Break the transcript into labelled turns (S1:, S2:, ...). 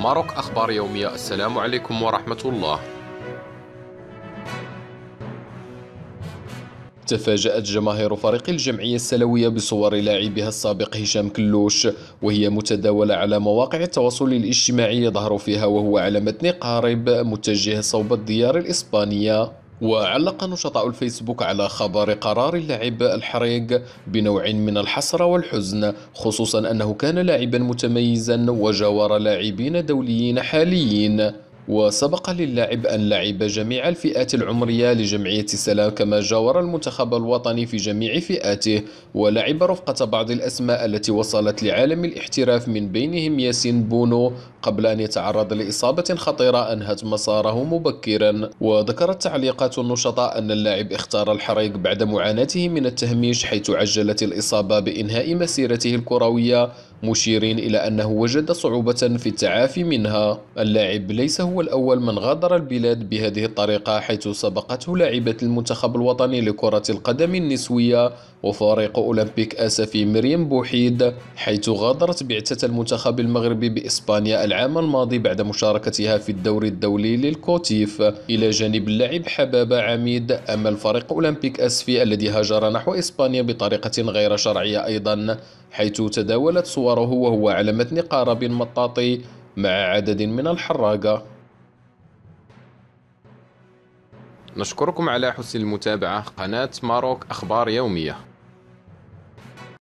S1: ماروك أخبار يومية السلام عليكم ورحمة الله تفاجأت جماهير فريق الجمعية السلوية بصور لاعبها السابق هشام كلوش وهي متداولة على مواقع التواصل الاجتماعي يظهر فيها وهو على متن قارب متجه صوب الديار الإسبانية وعلق نشطاء الفيسبوك على خبر قرار اللاعب الحريق بنوع من الحسرة والحزن خصوصا أنه كان لاعبا متميزا وجاور لاعبين دوليين حاليين وسبق للاعب أن لعب جميع الفئات العمرية لجمعية السلام كما جاور المنتخب الوطني في جميع فئاته ولعب رفقة بعض الأسماء التي وصلت لعالم الاحتراف من بينهم ياسين بونو قبل أن يتعرض لإصابة خطيرة أنهت مساره مبكرا وذكرت تعليقات النشطاء أن اللاعب اختار الحريق بعد معاناته من التهميش حيث عجلت الإصابة بإنهاء مسيرته الكروية مشيرين إلى أنه وجد صعوبة في التعافي منها اللاعب ليس هو الأول من غادر البلاد بهذه الطريقة حيث سبقته لاعبة المنتخب الوطني لكرة القدم النسوية وفريق أولمبيك أسفي مريم بوحيد حيث غادرت بعثة المنتخب المغربي بإسبانيا العام الماضي بعد مشاركتها في الدوري الدولي للكوتيف إلى جانب اللاعب حبابة عميد أما الفريق أولمبيك أسفي الذي هاجر نحو إسبانيا بطريقة غير شرعية أيضا حيث تداولت صوره وهو على متن قارب مطاطي مع عدد من الحراقة نشكركم على حسن المتابعة قناة ماروك أخبار يومية